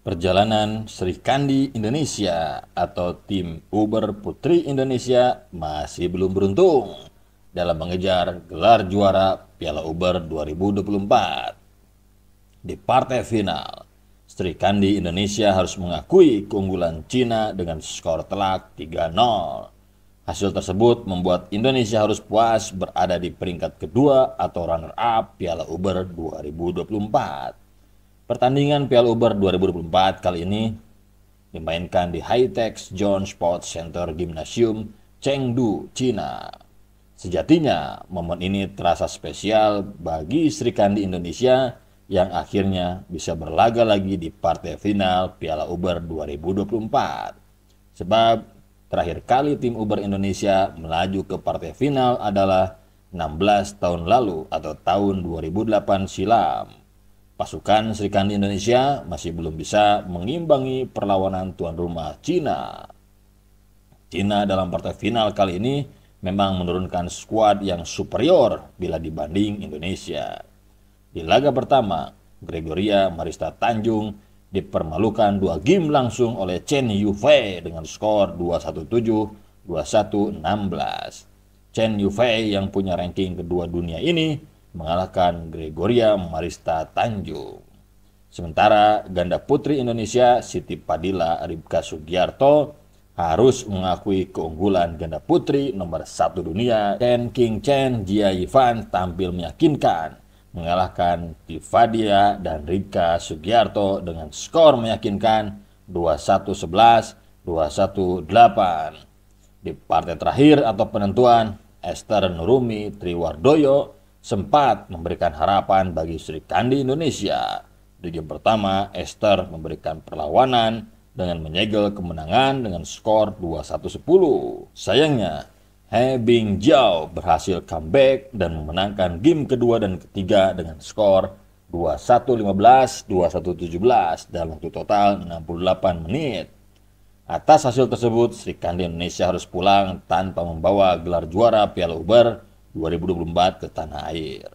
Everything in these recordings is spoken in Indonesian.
Perjalanan Sri Kandi Indonesia atau tim Uber Putri Indonesia masih belum beruntung dalam mengejar gelar juara Piala Uber 2024. Di partai final, Sri Kandi Indonesia harus mengakui keunggulan Cina dengan skor telak 3-0. Hasil tersebut membuat Indonesia harus puas berada di peringkat kedua atau runner-up Piala Uber 2024. Pertandingan Piala Uber 2024 kali ini dimainkan di High Tech John Sports Center Gymnasium Chengdu, Cina. Sejatinya, momen ini terasa spesial bagi Sri Kandi Indonesia yang akhirnya bisa berlaga lagi di partai final Piala Uber 2024. Sebab terakhir kali tim Uber Indonesia melaju ke partai final adalah 16 tahun lalu atau tahun 2008 silam. Pasukan Sri Indonesia masih belum bisa mengimbangi perlawanan tuan rumah Cina. Cina dalam partai final kali ini memang menurunkan skuad yang superior bila dibanding Indonesia. Di laga pertama, Gregoria Marista Tanjung dipermalukan dua game langsung oleh Chen Yufei dengan skor 2-1-7, 2-1-16. Chen Yufei yang punya ranking kedua dunia ini mengalahkan Gregoria Marista Tanjung. Sementara ganda putri Indonesia Siti Padilla Ribka Sugiarto harus mengakui keunggulan ganda putri nomor satu dunia Chen King Chen Jia Yifan tampil meyakinkan mengalahkan Tifadia dan Rika Sugiarto dengan skor meyakinkan 21-11, 21-8. Di partai terakhir atau penentuan, Esther Nurumi Triwardoyo sempat memberikan harapan bagi Sri Kandi Indonesia. Di game pertama, Esther memberikan perlawanan dengan menyegel kemenangan dengan skor 21-10. Sayangnya, He Bing Jiao berhasil comeback dan memenangkan game kedua dan ketiga dengan skor 21-15, 21-17 dalam waktu total 68 menit. Atas hasil tersebut, Sri Kandi Indonesia harus pulang tanpa membawa gelar juara Piala Uber 2024 ke tanah air.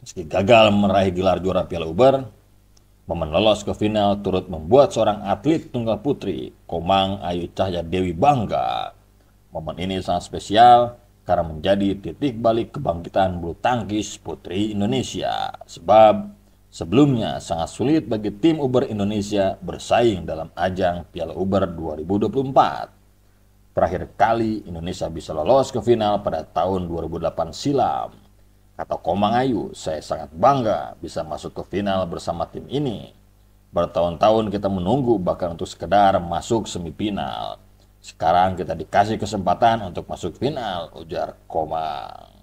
Meski gagal meraih gelar juara Piala Uber, momen lolos ke final turut membuat seorang atlet tunggal putri, Komang Ayu Cahya Dewi bangga. Momen ini sangat spesial karena menjadi titik balik kebangkitan bulu tangkis putri Indonesia. Sebab sebelumnya sangat sulit bagi tim Uber Indonesia bersaing dalam ajang Piala Uber 2024. Terakhir kali Indonesia bisa lolos ke final pada tahun 2008 silam. Kata Komang Ayu, saya sangat bangga bisa masuk ke final bersama tim ini. Bertahun-tahun kita menunggu bahkan untuk sekedar masuk semifinal. Sekarang kita dikasih kesempatan untuk masuk final, ujar Komang.